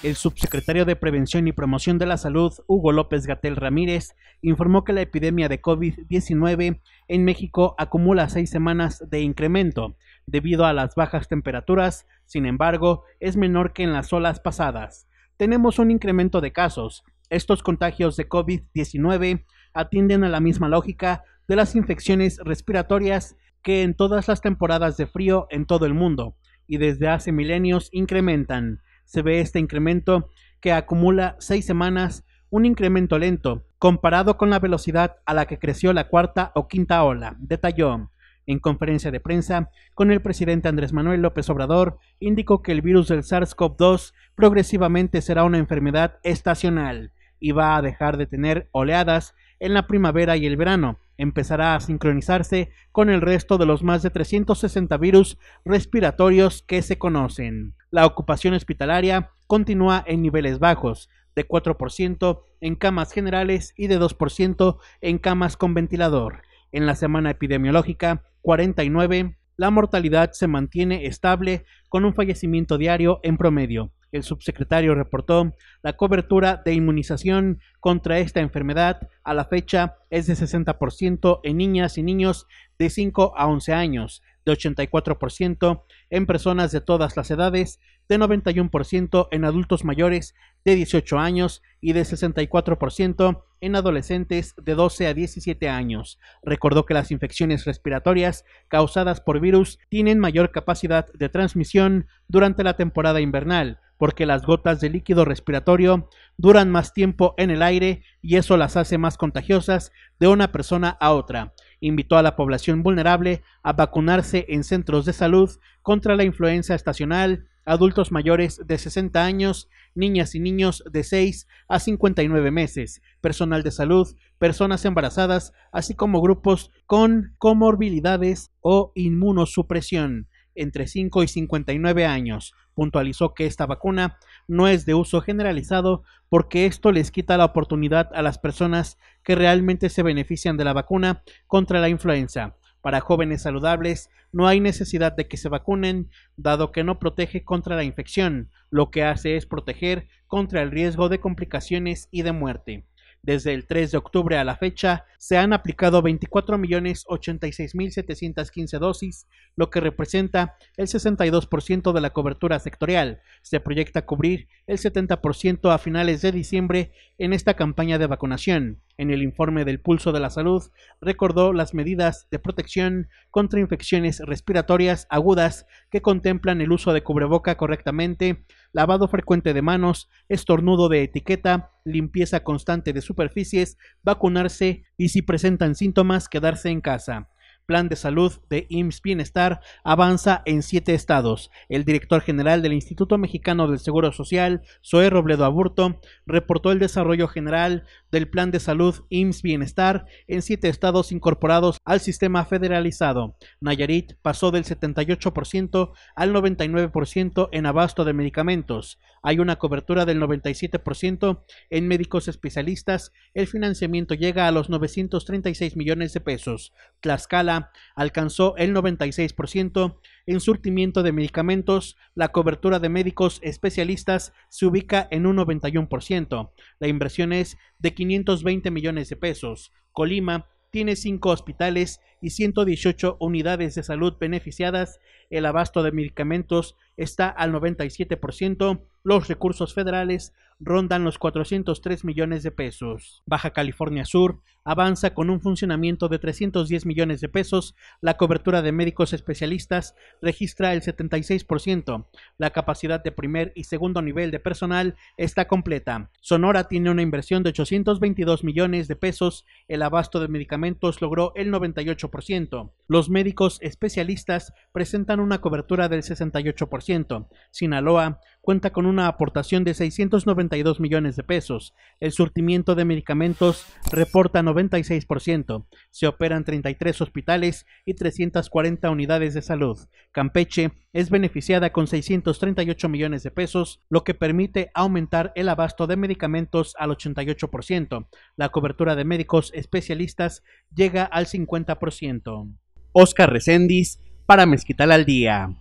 El subsecretario de Prevención y Promoción de la Salud, Hugo López Gatel Ramírez, informó que la epidemia de COVID-19 en México acumula seis semanas de incremento debido a las bajas temperaturas, sin embargo, es menor que en las olas pasadas. Tenemos un incremento de casos. Estos contagios de COVID-19 atienden a la misma lógica de las infecciones respiratorias que en todas las temporadas de frío en todo el mundo y desde hace milenios incrementan se ve este incremento que acumula seis semanas, un incremento lento, comparado con la velocidad a la que creció la cuarta o quinta ola, detalló. En conferencia de prensa con el presidente Andrés Manuel López Obrador, indicó que el virus del SARS-CoV-2 progresivamente será una enfermedad estacional y va a dejar de tener oleadas en la primavera y el verano. Empezará a sincronizarse con el resto de los más de 360 virus respiratorios que se conocen. La ocupación hospitalaria continúa en niveles bajos, de 4% en camas generales y de 2% en camas con ventilador. En la semana epidemiológica 49, la mortalidad se mantiene estable con un fallecimiento diario en promedio. El subsecretario reportó la cobertura de inmunización contra esta enfermedad a la fecha es de 60% en niñas y niños de 5 a 11 años, de 84% en personas de todas las edades, de 91% en adultos mayores de 18 años y de 64% en adolescentes de 12 a 17 años. Recordó que las infecciones respiratorias causadas por virus tienen mayor capacidad de transmisión durante la temporada invernal, porque las gotas de líquido respiratorio duran más tiempo en el aire y eso las hace más contagiosas de una persona a otra invitó a la población vulnerable a vacunarse en centros de salud contra la influenza estacional, adultos mayores de 60 años, niñas y niños de 6 a 59 meses, personal de salud, personas embarazadas, así como grupos con comorbilidades o inmunosupresión entre 5 y 59 años. Puntualizó que esta vacuna no es de uso generalizado porque esto les quita la oportunidad a las personas que realmente se benefician de la vacuna contra la influenza. Para jóvenes saludables no hay necesidad de que se vacunen, dado que no protege contra la infección, lo que hace es proteger contra el riesgo de complicaciones y de muerte. Desde el 3 de octubre a la fecha, se han aplicado 24.086.715 dosis, lo que representa el 62% de la cobertura sectorial. Se proyecta cubrir el 70% a finales de diciembre en esta campaña de vacunación. En el informe del Pulso de la Salud, recordó las medidas de protección contra infecciones respiratorias agudas que contemplan el uso de cubreboca correctamente, lavado frecuente de manos, estornudo de etiqueta, limpieza constante de superficies, vacunarse y si presentan síntomas quedarse en casa. Plan de Salud de IMSS Bienestar avanza en siete estados. El director general del Instituto Mexicano del Seguro Social, Zoe Robledo Aburto, reportó el desarrollo general del Plan de Salud IMSS Bienestar en siete estados incorporados al sistema federalizado. Nayarit pasó del 78% al 99% en abasto de medicamentos. Hay una cobertura del 97% en médicos especialistas. El financiamiento llega a los 936 millones de pesos. Tlaxcala alcanzó el 96%. En surtimiento de medicamentos, la cobertura de médicos especialistas se ubica en un 91%. La inversión es de 520 millones de pesos. Colima tiene cinco hospitales y 118 unidades de salud beneficiadas. El abasto de medicamentos está al 97% los recursos federales rondan los 403 millones de pesos. Baja California Sur avanza con un funcionamiento de 310 millones de pesos, la cobertura de médicos especialistas registra el 76%, la capacidad de primer y segundo nivel de personal está completa. Sonora tiene una inversión de 822 millones de pesos, el abasto de medicamentos logró el 98%, los médicos especialistas presentan una cobertura del 68%, Sinaloa cuenta con una aportación de 692 millones de pesos. El surtimiento de medicamentos reporta 96%. Se operan 33 hospitales y 340 unidades de salud. Campeche es beneficiada con 638 millones de pesos, lo que permite aumentar el abasto de medicamentos al 88%. La cobertura de médicos especialistas llega al 50%. Oscar Recendis para Mezquital al Día.